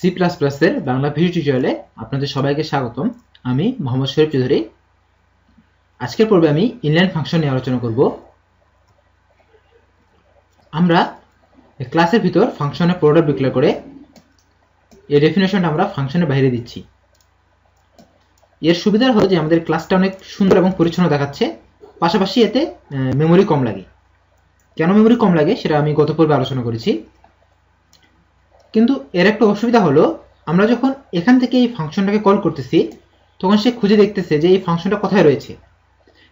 C plus প্লাসের Bangla video টিউটোরিয়ালে আপনাদের সবাইকে স্বাগতম আমি মোহাম্মদ শরীফ চৌধুরী আজকের পর্বে আমি ইনলাইন ফাংশন নিয়ে আলোচনা করব আমরা ক্লাসের ভিতর ফাংশনে প্রোডাক্ট বিক্রয় করে এই ডেফিনেশনটা আমরা ফাংশনের বাইরে দিচ্ছি এর সুবিধা হলো যে আমাদের ক্লাসটা অনেক সুন্দর এবং পরিচ্ছন্ন দেখাচ্ছে পাশাপাশি এতে মেমোরি কম লাগে কেন মেমোরি কম লাগে সেটা আমি গত পর্বে আলোচনা করেছি কিন্তু এর একটা অসুবিধা হলো আমরা যখন এখান থেকে এই ফাংশনটাকে কল করতেছি তখন সে খুঁজে দেখতেছে যে এই ফাংশনটা কোথায় রয়েছে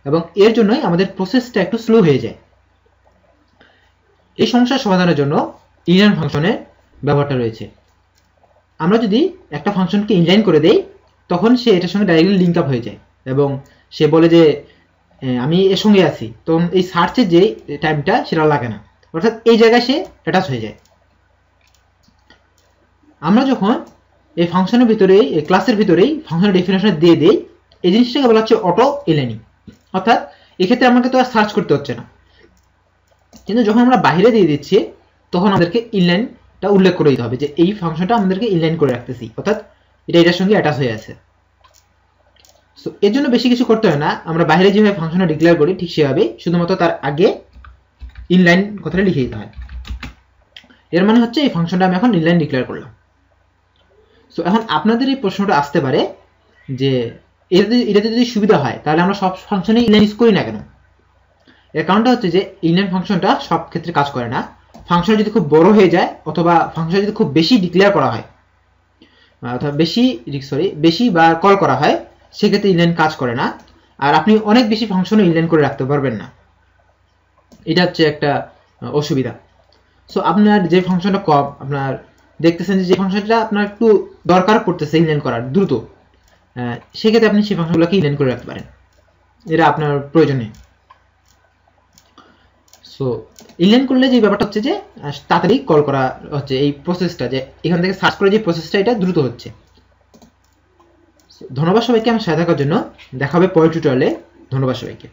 এবং এর জন্যই আমাদের প্রসেসটা একটু স্লো হয়ে যায় এই সমস্যার সমাধানের জন্য ইনলাইন ফাংশনের ব্যবহারটা রয়েছে আমরা যদি একটা ফাংশনকে ইনলাইন করে দেই তখন সে এটার সঙ্গে ডাইরেক্টলি লিঙ্ক আপ হয়ে যায় এবং সে বলে যে আমি এর সঙ্গে আছি তখন এই সার্চের যে টাইমটা সেটা লাগে না অর্থাৎ এই জায়গায় সে অ্যাটাচ হয়ে যায় আমরা যখন এই ফাংশনের ভিতরেই এই ক্লাসের ভিতরেই ফাংশনের ডেফিনেশন দিয়ে দিই এই জিনিসটাকে বলা হচ্ছে অটো এলেনি অর্থাৎ এক্ষেত্রে আমাকে তো আর সার্চ করতে হচ্ছে না কিন্তু যখন আমরা বাইরে দিয়ে দিচ্ছি তখন আমাদেরকে ইনলাইনটা উল্লেখ করে দিতে হবে যে এই ফাংশনটা আমাদেরকে ইনলাইন করে রাখতেছি অর্থাৎ এটা এটার সঙ্গে অ্যাটাচ হয়ে আছে সো এর জন্য বেশি কিছু করতে হয় না আমরা বাইরে যেভাবে ফাংশনটা ডিক্লেয়ার করি ঠিক সেভাবে শুধুমাত্র তার আগে ইনলাইন কথাটা লিখে দিতে হয় এর মানে হচ্ছে এই ফাংশনটা আমি এখন ইনলাইন ডিক্লেয়ার করলাম সো এখন আপনাদের এই প্রশ্নটা আসতে পারে যে এটাতে যদি সুবিধা হয় তাহলে আমরা সব ফাংশনে ইনলাইন ইউজ করি না কেন এর কারণটা হচ্ছে যে ইনলাইন ফাংশনটা সব ক্ষেত্রে কাজ করে না ফাংশন যদি খুব বড় হয়ে যায় অথবা ফাংশন যদি খুব বেশি ডিক্লেয়ার করা হয় অথবা বেশি সরি বেশি বা কল করা হয় সেক্ষেত্রে ইনলাইন কাজ করে না আর আপনি অনেক বেশি ফাংশনও ইনলাইন করে রাখতে পারবেন না এটা হচ্ছে একটা অসুবিধা সো আপনার যে ফাংশনটা কম আপনার দেখতেছেন যে ফাংশনটা আপনার একটু দরকার পড়তেছে ইনলাইন করার দ্রুত সেক্ষেত্রে আপনি সেই ফাংশনগুলোকে ইনলাইন করে রাখতে পারেন এটা আপনার প্রয়োজনে সো ইনলাইন করলে যে ব্যাপারটা হচ্ছে যে তাড়াতাড়ি কল করা হচ্ছে এই প্রসেসটা যে এখান থেকে সার্চ করে যে প্রসেসটা এটা দ্রুত হচ্ছে ধন্যবাদ সবাইকে আমার সাথে থাকার জন্য দেখা হবে পরের টিউটোরিয়ালে ধন্যবাদ সবাইকে